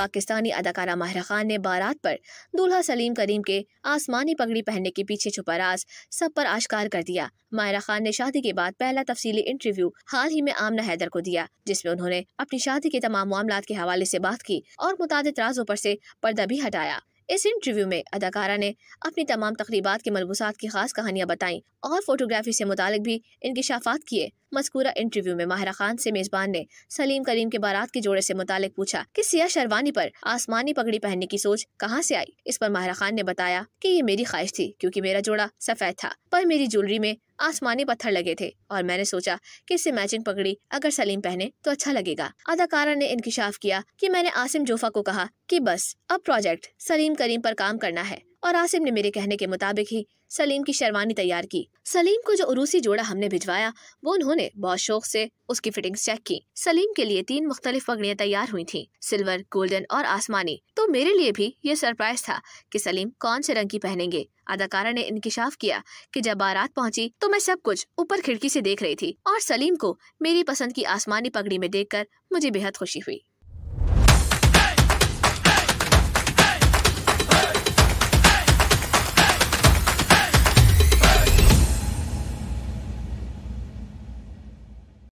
पाकिस्तानी अदाकारा माहिर खान ने बारात पर दूल्हा सलीम करीम के आसमानी पगड़ी पहनने के पीछे छुपा राज सब पर आश्कार कर दिया माहिरा खान ने शादी के बाद पहला तफसीली इंटरव्यू हाल ही में आमना हैदर को दिया जिसमें उन्होंने अपनी शादी के तमाम मामला के हवाले ऐसी बात की और मुताद राजों आरोप ऐसी पर्दा भी हटाया इस इंटरव्यू में अदाकारा ने अपनी तमाम तकरीबा के मलबूसात की खास कहानियाँ बताई और फोटोग्राफी से मुतल भी इंकशाफात किए मस्कूरा इंटरव्यू में माहरा खान से मेजबान ने सलीम करीम के बारात के जोड़े से मुतालिक पूछा कि सिया शर्वानी पर आसमानी पगड़ी पहनने की सोच कहाँ से आई इस पर माहरा खान ने बताया कि ये मेरी ख्वाहिश थी क्योंकि मेरा जोड़ा सफेद था पर मेरी ज्वेलरी में आसमानी पत्थर लगे थे और मैंने सोचा कि इससे मैचिंग पगड़ी अगर सलीम पहने तो अच्छा लगेगा अदाकारा ने इंकशाफ किया कि मैंने आसिम जोफा को कहा कि बस अब प्रोजेक्ट सलीम करीम पर काम करना है और आसिम ने मेरे कहने के मुताबिक ही सलीम की शेरवानी तैयार की सलीम को जो उरूसी जोड़ा हमने भिजवाया वो उन्होंने बहुत शौक से उसकी फिटिंग्स चेक की सलीम के लिए तीन मुख्तलिफ पगड़ियाँ तैयार हुई थी सिल्वर गोल्डन और आसमानी तो मेरे लिए भी ये सरप्राइज था कि सलीम कौन से रंग की पहनेंगे अदाकारा ने इंकशाफ किया कि जब बारात पहुंची तो मैं सब कुछ ऊपर खिड़की से देख रही थी और सलीम को मेरी पसंद की आसमानी पगड़ी में देखकर मुझे बेहद खुशी हुई